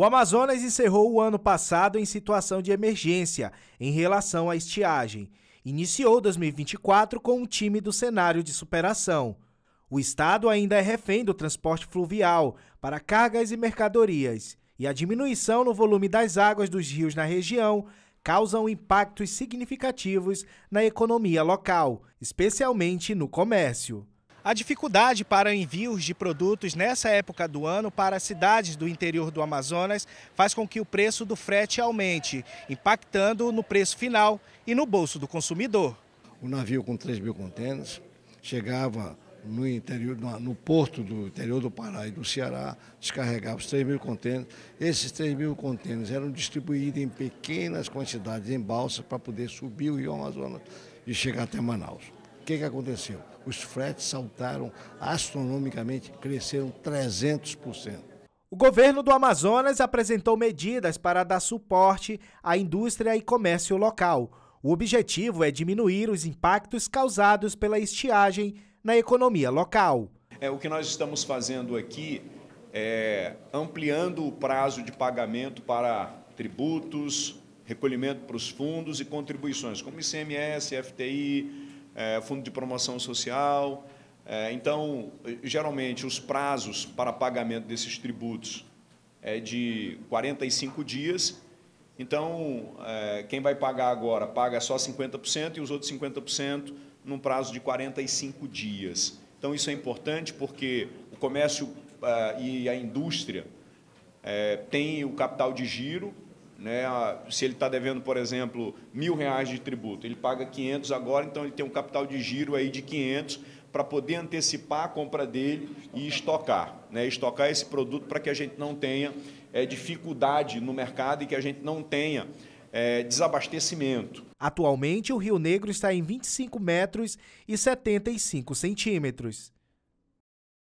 O Amazonas encerrou o ano passado em situação de emergência em relação à estiagem. Iniciou 2024 com um tímido cenário de superação. O estado ainda é refém do transporte fluvial para cargas e mercadorias, e a diminuição no volume das águas dos rios na região causam impactos significativos na economia local, especialmente no comércio. A dificuldade para envios de produtos nessa época do ano para as cidades do interior do Amazonas faz com que o preço do frete aumente, impactando no preço final e no bolso do consumidor. O navio com 3 mil contêineres chegava no, interior, no porto do interior do Pará e do Ceará, descarregava os 3 mil contêineres. Esses 3 mil contêineres eram distribuídos em pequenas quantidades, em balsas, para poder subir o Rio Amazonas e chegar até Manaus que, que aconteceu? Os fretes saltaram astronomicamente, cresceram 300%. O governo do Amazonas apresentou medidas para dar suporte à indústria e comércio local. O objetivo é diminuir os impactos causados pela estiagem na economia local. É, o que nós estamos fazendo aqui é ampliando o prazo de pagamento para tributos, recolhimento para os fundos e contribuições, como ICMS, FTI, é, fundo de promoção social. É, então, geralmente, os prazos para pagamento desses tributos é de 45 dias. Então, é, quem vai pagar agora paga só 50% e os outros 50% num prazo de 45 dias. Então, isso é importante porque o comércio é, e a indústria é, tem o capital de giro né, ah, se ele está devendo, por exemplo, mil reais de tributo, ele paga 500 agora, então ele tem um capital de giro aí de 500 para poder antecipar a compra dele e estocar, né, estocar esse produto para que a gente não tenha é, dificuldade no mercado e que a gente não tenha é, desabastecimento. Atualmente, o Rio Negro está em 25 metros e 75 centímetros.